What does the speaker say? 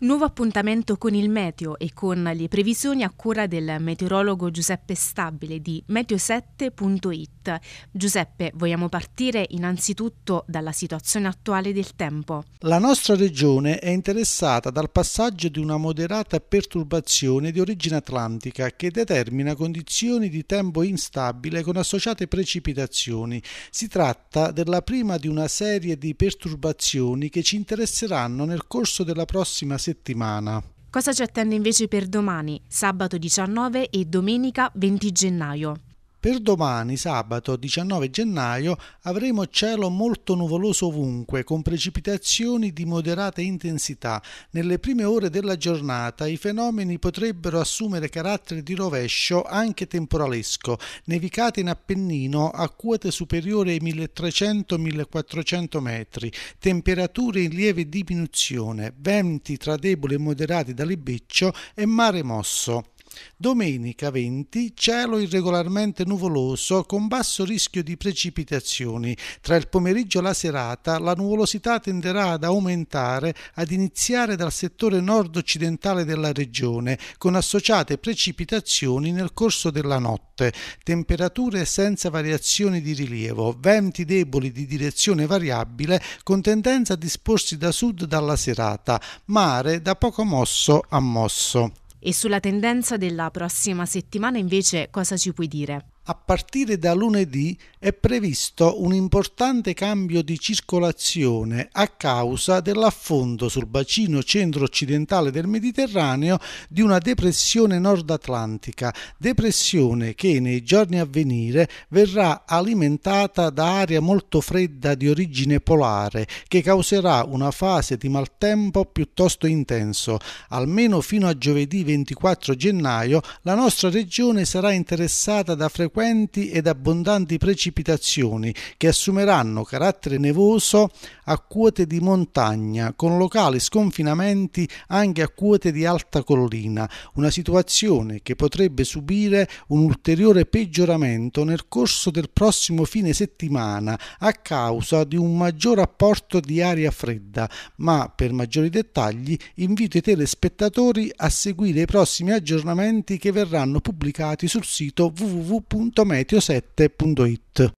Nuovo appuntamento con il meteo e con le previsioni a cura del meteorologo Giuseppe Stabile di meteo7.it. Giuseppe, vogliamo partire innanzitutto dalla situazione attuale del tempo. La nostra regione è interessata dal passaggio di una moderata perturbazione di origine atlantica che determina condizioni di tempo instabile con associate precipitazioni. Si tratta della prima di una serie di perturbazioni che ci interesseranno nel corso della prossima settimana settimana. Cosa ci attende invece per domani, sabato 19 e domenica 20 gennaio? Per domani, sabato 19 gennaio, avremo cielo molto nuvoloso ovunque, con precipitazioni di moderata intensità. Nelle prime ore della giornata i fenomeni potrebbero assumere carattere di rovescio anche temporalesco, nevicate in Appennino a quote superiori ai 1300-1400 metri, temperature in lieve diminuzione, venti tra deboli e moderati da libeccio e mare mosso. Domenica 20 cielo irregolarmente nuvoloso con basso rischio di precipitazioni. Tra il pomeriggio e la serata la nuvolosità tenderà ad aumentare ad iniziare dal settore nord-occidentale della regione con associate precipitazioni nel corso della notte. Temperature senza variazioni di rilievo, venti deboli di direzione variabile con tendenza a disporsi da sud dalla serata, mare da poco mosso a mosso. E sulla tendenza della prossima settimana invece cosa ci puoi dire? a partire da lunedì è previsto un importante cambio di circolazione a causa dell'affondo sul bacino centro-occidentale del Mediterraneo di una depressione nord-atlantica, depressione che nei giorni a venire verrà alimentata da aria molto fredda di origine polare che causerà una fase di maltempo piuttosto intenso. Almeno fino a giovedì 24 gennaio la nostra regione sarà interessata da frequenze frequenti ed abbondanti precipitazioni che assumeranno carattere nevoso a quote di montagna, con locali sconfinamenti anche a quote di alta collina, una situazione che potrebbe subire un ulteriore peggioramento nel corso del prossimo fine settimana a causa di un maggior apporto di aria fredda, ma per maggiori dettagli invito i telespettatori a seguire i prossimi aggiornamenti che verranno pubblicati sul sito www www.meteo7.it